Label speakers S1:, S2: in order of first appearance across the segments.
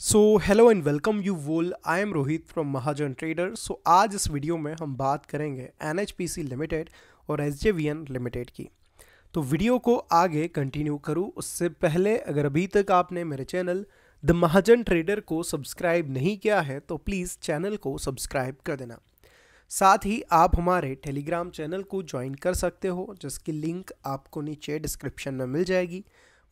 S1: So hello and welcome you all I am Rohit from Mahajan trader so आज इस video में हम बात करेंगे एन लिमिटेड और एस लिमिटेड की तो वीडियो को आगे कंटिन्यू करूँ उससे पहले अगर अभी तक आपने मेरे चैनल द महाजन ट्रेडर को सब्सक्राइब नहीं किया है तो प्लीज़ चैनल को सब्सक्राइब कर देना साथ ही आप हमारे टेलीग्राम चैनल को ज्वाइन कर सकते हो जिसकी लिंक आपको नीचे डिस्क्रिप्शन में मिल जाएगी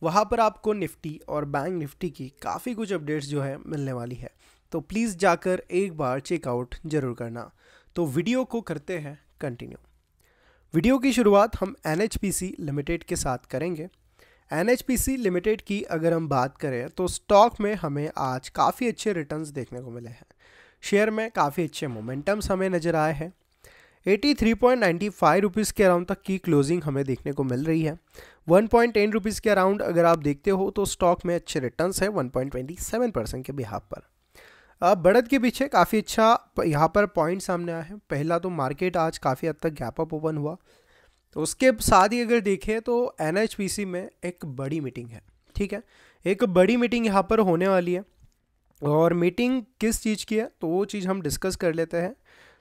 S1: वहाँ पर आपको निफ्टी और बैंक निफ्टी की काफ़ी कुछ अपडेट्स जो है मिलने वाली है तो प्लीज़ जाकर एक बार चेकआउट ज़रूर करना तो वीडियो को करते हैं कंटिन्यू वीडियो की शुरुआत हम एन लिमिटेड के साथ करेंगे एन लिमिटेड की अगर हम बात करें तो स्टॉक में हमें आज काफ़ी अच्छे रिटर्न्स देखने को मिले हैं शेयर में काफ़ी अच्छे मोमेंटम्स हमें नज़र आए हैं eighty three point ninety five rupees के अराउंड तक की क्लोजिंग हमें देखने को मिल रही है वन पॉइंट टेन रुपीज़ के अराउंड अगर आप देखते हो तो स्टॉक में अच्छे रिटर्न है one point twenty seven percent के बिहार पर अब बढ़त के पीछे काफ़ी अच्छा यहाँ पर पॉइंट सामने आया है पहला तो मार्केट आज काफ़ी हद तक गैप अप ओपन हुआ उसके साथ ही अगर देखें तो एन में एक बड़ी मीटिंग है ठीक है एक बड़ी मीटिंग यहाँ पर होने वाली है और मीटिंग किस चीज़ की है तो वो चीज़ हम डिस्कस कर लेते हैं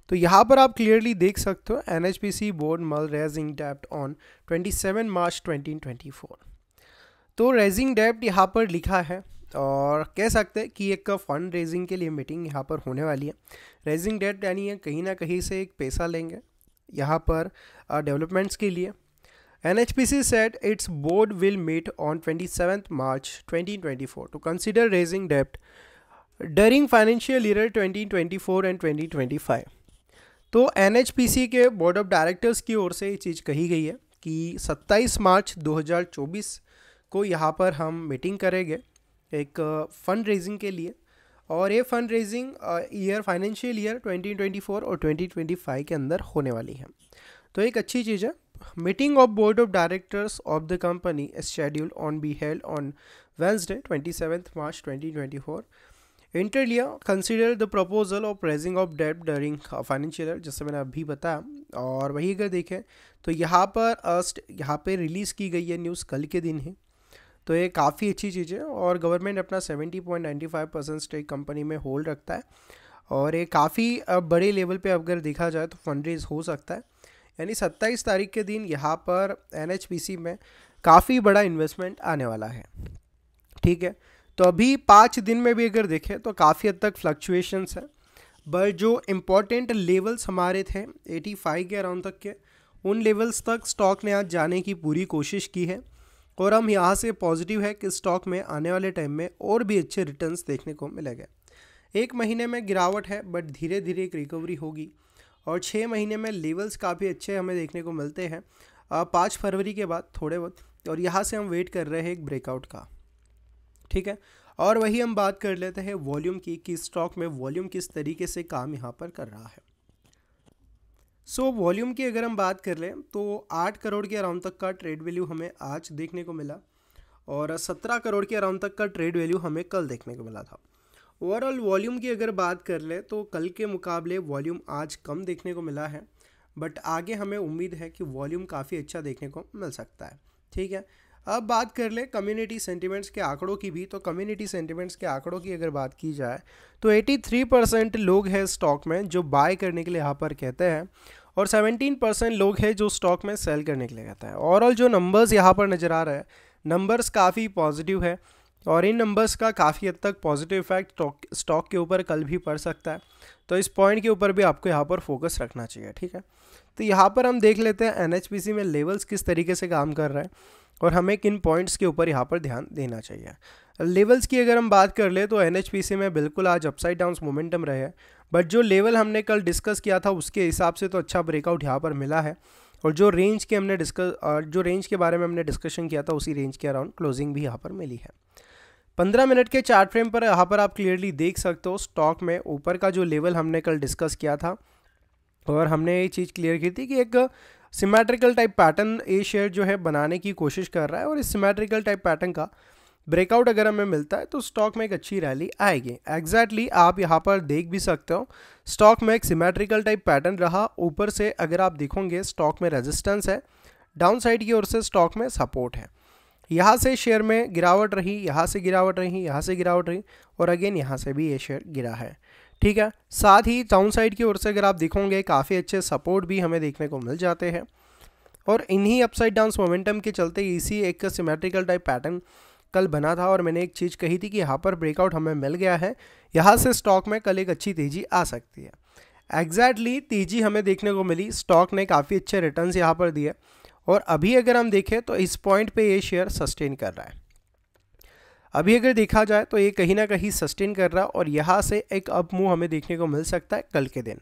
S1: तो यहाँ पर आप क्लियरली देख सकते हो N H P C board मल रेजिंग डेप्ट ऑन सेवन मार्च ट्वेंटी तो रेजिंग डेप्ट यहाँ पर लिखा है और कह सकते हैं कि एक फंड रेजिंग के लिए मीटिंग यहाँ पर होने वाली है रेजिंग डेट यानी है कहीं ना कहीं से एक पैसा लेंगे यहाँ पर डेवलपमेंट्स के लिए N H P twenty seventh March twenty twenty four to consider raising 2024 during financial raising twenty twenty four and 2024 twenty 2025. तो एन के बोर्ड ऑफ डायरेक्टर्स की ओर से ये चीज़ कही गई है कि 27 मार्च 2024 को यहाँ पर हम मीटिंग करेंगे एक फ़ंड रेजिंग के लिए और ये fund raising year financial year 2024 और 2025 के अंदर होने वाली है तो एक अच्छी चीज़ है meeting of board of directors of the company schedule on be held on Wednesday twenty March twenty inter alia consider the proposal of raising of debt during financial जैसे मैंने अभी बताया और वही अगर देखें तो यहाँ पर अस्ट यहाँ पे रिलीज़ की गई है न्यूज़ कल के दिन है तो ये काफ़ी अच्छी चीज़ है और गवर्नमेंट अपना 70.95 परसेंट स्टेक कंपनी में होल्ड रखता है और ये काफ़ी बड़े लेवल पे अगर देखा जाए तो फंड रेज हो सकता है यानी 27 तारीख के दिन यहाँ पर एन में काफ़ी बड़ा इन्वेस्टमेंट आने वाला है ठीक है तो अभी पाँच दिन में भी अगर देखें तो काफ़ी हद तक फ्लक्चुएशंस हैं बट जो इम्पोर्टेंट लेवल्स हमारे थे 85 के अराउंड तक के उन लेवल्स तक स्टॉक ने आज जाने की पूरी कोशिश की है और हम यहाँ से पॉजिटिव है कि स्टॉक में आने वाले टाइम में और भी अच्छे रिटर्न्स देखने को मिलेगा एक महीने में गिरावट है बट धीरे धीरे एक रिकवरी होगी और छः महीने में लेवल्स काफ़ी अच्छे हमें देखने को मिलते हैं पाँच फरवरी के बाद थोड़े बहुत और यहाँ से हम वेट कर रहे हैं एक ब्रेकआउट का ठीक है और वही हम बात कर लेते हैं वॉल्यूम की कि स्टॉक में वॉल्यूम किस तरीके से काम यहाँ पर कर रहा है सो so, वॉल्यूम की अगर हम बात कर लें तो आठ करोड़ के अराउंड तक का ट्रेड वैल्यू हमें आज देखने को मिला और सत्रह करोड़ के अराउंड तक का ट्रेड वैल्यू हमें कल देखने को मिला था ओवरऑल वॉल्यूम की अगर बात कर लें तो कल के मुकाबले वॉल्यूम आज कम देखने को मिला है बट आगे हमें उम्मीद है कि वॉल्यूम काफ़ी अच्छा देखने को मिल सकता है ठीक है अब बात कर ले कम्युनिटी सेंटीमेंट्स के आंकड़ों की भी तो कम्युनिटी सेंटीमेंट्स के आंकड़ों की अगर बात की जाए तो 83 परसेंट लोग हैं स्टॉक में जो बाय करने के लिए यहाँ पर कहते हैं और 17 परसेंट लोग हैं जो स्टॉक में सेल करने के लिए कहते हैं ओवरऑल जो नंबर्स यहाँ पर नज़र आ रहे हैं नंबर्स काफ़ी पॉजिटिव है और इन नंबर्स का काफ़ी हद तक पॉजिटिव इफेक्ट स्टॉक के ऊपर कल भी पड़ सकता है तो इस पॉइंट के ऊपर भी आपको यहाँ पर फोकस रखना चाहिए ठीक है तो यहाँ पर हम देख लेते हैं एन में लेवल्स किस तरीके से काम कर रहे हैं और हमें किन पॉइंट्स के ऊपर यहाँ पर ध्यान देना चाहिए लेवल्स की अगर हम बात कर ले तो एन में बिल्कुल आज अपसाइड डाउन मोमेंटम रहे हैं बट जो लेवल हमने कल डिस्कस किया था उसके हिसाब से तो अच्छा ब्रेकआउट यहाँ पर मिला है और जो रेंज के हमने डिस्कस जो रेंज के बारे में हमने डिस्कशन किया था उसी रेंज के अराउंड क्लोजिंग भी यहाँ पर मिली है पंद्रह मिनट के चार्ट फ्रेम पर यहाँ पर आप क्लियरली देख सकते हो स्टॉक में ऊपर का जो लेवल हमने कल डिस्कस किया था और हमने ये चीज़ क्लियर की थी कि एक सिमेट्रिकल टाइप पैटर्न ए शेयर जो है बनाने की कोशिश कर रहा है और इस सिमेट्रिकल टाइप पैटर्न का ब्रेकआउट अगर हमें मिलता है तो स्टॉक में एक अच्छी रैली आएगी एग्जैक्टली exactly आप यहाँ पर देख भी सकते हो स्टॉक में एक सिमेट्रिकल टाइप पैटर्न रहा ऊपर से अगर आप देखोगे स्टॉक में रेजिस्टेंस है डाउन साइड की ओर से स्टॉक में सपोर्ट है यहाँ से शेयर में गिरावट रही यहाँ से गिरावट रही यहाँ से गिरावट रही और अगेन यहाँ से भी ये शेयर गिरा है ठीक है साथ ही डाउन साइड की ओर से अगर आप देखोगे काफ़ी अच्छे सपोर्ट भी हमें देखने को मिल जाते हैं और इन्हीं अपसाइड डाउंस मोमेंटम के चलते इसी एक सिमेट्रिकल टाइप पैटर्न कल बना था और मैंने एक चीज़ कही थी कि यहाँ पर ब्रेकआउट हमें मिल गया है यहाँ से स्टॉक में कल एक अच्छी तेज़ी आ सकती है एग्जैक्टली exactly, तेज़ी हमें देखने को मिली स्टॉक ने काफ़ी अच्छे रिटर्न्स यहाँ पर दिए और अभी अगर हम देखें तो इस पॉइंट पे ये शेयर सस्टेन कर रहा है अभी अगर देखा जाए तो ये कहीं ना कहीं सस्टेन कर रहा और यहाँ से एक अप मूव हमें देखने को मिल सकता है कल के दिन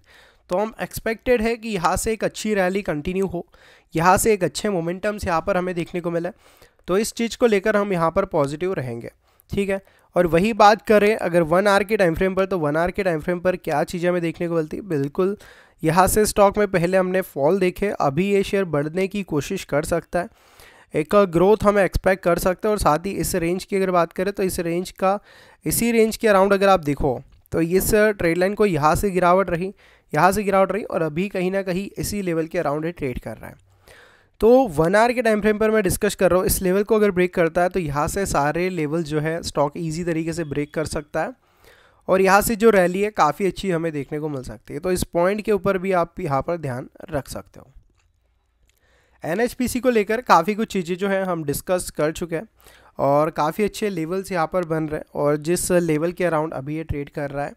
S1: तो हम एक्सपेक्टेड है कि यहाँ से एक अच्छी रैली कंटिन्यू हो यहाँ से एक अच्छे मोमेंटम्स यहाँ पर हमें देखने को मिले तो इस चीज़ को लेकर हम यहाँ पर पॉजिटिव रहेंगे ठीक है और वही बात करें अगर वन आर के टाइम फ्रेम पर तो वन आर के टाइम फ्रेम पर क्या चीज़ें हमें देखने को मिलती बिल्कुल यहाँ से स्टॉक में पहले हमने फॉल देखे अभी ये शेयर बढ़ने की कोशिश कर सकता है एक ग्रोथ हम एक्सपेक्ट कर सकते हैं और साथ ही इस रेंज की अगर बात करें तो इस रेंज का इसी रेंज के अराउंड अगर आप देखो तो इस ट्रेड लाइन को यहाँ से गिरावट रही यहाँ से गिरावट रही और अभी कहीं ना कहीं इसी लेवल के अराउंड ट्रेड कर रहा है तो वन आवर के टाइम फ्रेम पर मैं डिस्कस कर रहा हूँ इस लेवल को अगर ब्रेक करता है तो यहाँ से सारे लेवल जो है स्टॉक ईजी तरीके से ब्रेक कर सकता है और यहाँ से जो रैली है काफ़ी अच्छी हमें देखने को मिल सकती है तो इस पॉइंट के ऊपर भी आप यहाँ पर ध्यान रख सकते हो एन को लेकर काफ़ी कुछ चीज़ें जो हैं हम डिस्कस कर चुके हैं और काफ़ी अच्छे लेवल्स यहाँ पर बन रहे हैं और जिस लेवल के अराउंड अभी ये ट्रेड कर रहा है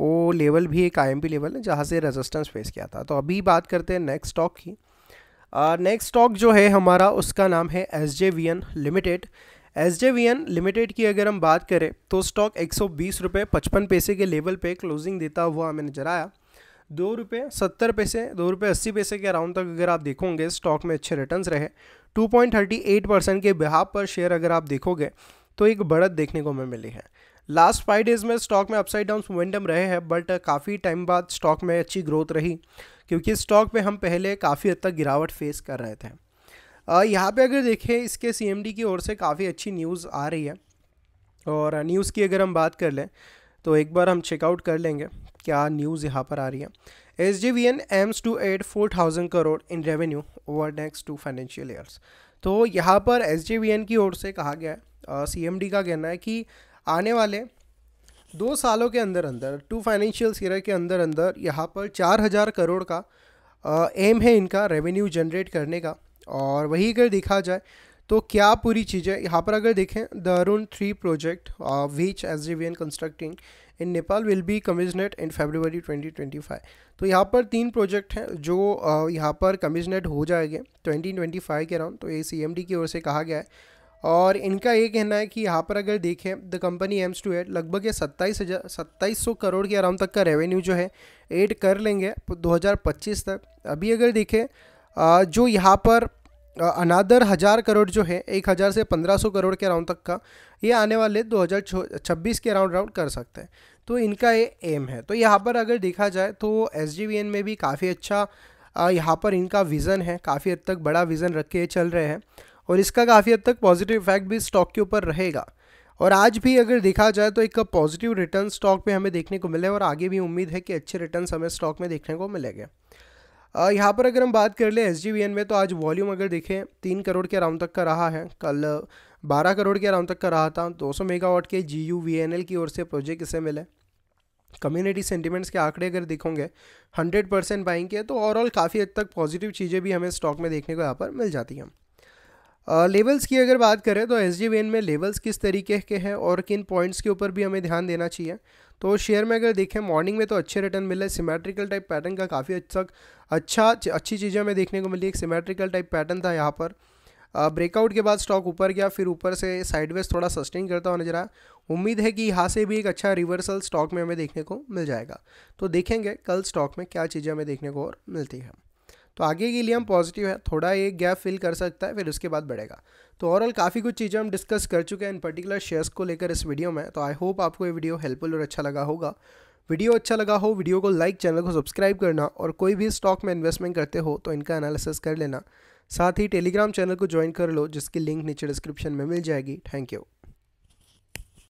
S1: वो लेवल भी एक आई लेवल है जहाँ से रेजिस्टेंस फेस किया था तो अभी बात करते हैं नेक्स्ट स्टॉक की नेक्स्ट स्टॉक जो है हमारा उसका नाम है S J V N limited S J V N limited की अगर हम बात करें तो स्टॉक एक सौ बीस रुपये पचपन पैसे के लेवल पर क्लोजिंग देता हुआ हमें नजर आया दो रुपये सत्तर पैसे दो रुपये अस्सी पैसे के अराउंड तक अगर आप देखोगे स्टॉक में अच्छे रिटर्न्स रहे 2.38 परसेंट के बिहाब पर शेयर अगर आप देखोगे तो एक बढ़त देखने को हमें मिली है लास्ट फाइव डेज़ में स्टॉक में अपसाइड डाउन मोमेंटम रहे हैं बट काफ़ी टाइम बाद स्टॉक में अच्छी ग्रोथ रही क्योंकि स्टॉक में हम पहले काफ़ी हद तक गिरावट फेस कर रहे थे यहाँ पे अगर देखें इसके सी की ओर से काफ़ी अच्छी न्यूज़ आ रही है और न्यूज़ की अगर हम बात कर लें तो एक बार हम चेकआउट कर लेंगे क्या न्यूज़ यहाँ पर आ रही है S J V N aims to add four thousand crore in revenue over next two financial years तो यहाँ पर एस जे वी एन की ओर से कहा गया है सी एम डी का कहना है कि आने वाले दो सालों के अंदर अंदर टू फाइनेंशियल ईयर के अंदर अंदर यहाँ पर चार हज़ार करोड़ का एम है इनका रेवेन्यू जनरेट करने का और वही अगर देखा जाए तो क्या पूरी चीज़ें यहाँ पर अगर देखें the Arun three project which S G V N constructing in Nepal will be commissioned in February 2025 तो यहाँ पर तीन प्रोजेक्ट हैं जो यहाँ पर कमिजनेट हो जाएंगे 2025 के अराउंड तो ये सी की ओर से कहा गया है और इनका ये कहना है कि यहाँ पर अगर देखें the company aims to add लगभग ये सत्ताईस हज़ार सत्ताईस सौ करोड़ के अराउंड तक का रेवेन्यू जो है एड कर लेंगे 2025 तक अभी अगर देखें जो यहाँ पर अनादर हज़ार करोड़ जो है एक हज़ार से पंद्रह सौ करोड़ के अराउंड तक का ये आने वाले दो हज़ार छब्बीस के अराउंड राउंड कर सकते हैं तो इनका ये एम है तो यहाँ पर अगर देखा जाए तो एस में भी काफ़ी अच्छा यहाँ पर इनका विज़न है काफ़ी हद तक बड़ा विज़न रख के चल रहे हैं और इसका काफ़ी हद तक पॉजिटिव इफेक्ट भी स्टॉक के ऊपर रहेगा और आज भी अगर देखा जाए तो एक पॉजिटिव रिटर्न स्टॉक में हमें देखने को मिले और आगे भी उम्मीद है कि अच्छे रिटर्न हमें स्टॉक में देखने को मिलेंगे यहाँ पर अगर हम बात कर लें एस में तो आज वॉल्यूम अगर देखें तीन करोड़ के अराउंड तक का रहा है कल बारह करोड़ के अराउंड तक का रहा था 200 मेगावाट के जी यू की ओर से प्रोजेक्ट इसे मिले कम्युनिटी सेंटीमेंट्स के आंकड़े अगर दिखोगे 100 परसेंट बाइंग के तो ओवरऑल काफ़ी हद तक पॉजिटिव चीज़ें भी हमें स्टॉक में देखने को यहाँ पर मिल जाती हैं लेवल्स की अगर बात करें तो एस में लेवल्स किस तरीके के हैं और किन पॉइंट्स के ऊपर भी हमें ध्यान देना चाहिए तो शेयर में अगर देखें मॉर्निंग में तो अच्छे रिटर्न मिले सिमेट्रिकल टाइप पैटर्न का काफ़ी अच्छा अच्छा अच्छी चीज़ें हमें देखने को मिली एक सिमेट्रिकल टाइप पैटर्न था यहाँ पर ब्रेकआउट के बाद स्टॉक ऊपर गया फिर ऊपर से साइडवेज थोड़ा सस्टेन करता हुआ नजर आया उम्मीद है कि यहाँ से भी एक अच्छा रिवर्सल स्टॉक में हमें देखने को मिल जाएगा तो देखेंगे कल स्टॉक में क्या चीज़ें हमें देखने को और मिलती है तो आगे के लिए हम पॉजिटिव है थोड़ा ये गैप फिल कर सकता है फिर उसके बाद बढ़ेगा तो ओवरऑल काफ़ी कुछ चीज़ें हम डिस्कस कर चुके हैं इन पर्टिकुलर शेयर्स को लेकर इस वीडियो में तो आई होप आपको ये वीडियो हेल्पफुल और अच्छा लगा होगा वीडियो अच्छा लगा हो वीडियो को लाइक चैनल को सब्सक्राइब करना और कोई भी स्टॉक में इन्वेस्टमेंट करते हो तो इनका एनालिसिस कर लेना साथ ही टेलीग्राम चैनल को ज्वाइन कर लो जिसकी लिंक नीचे डिस्क्रिप्शन में मिल जाएगी थैंक यू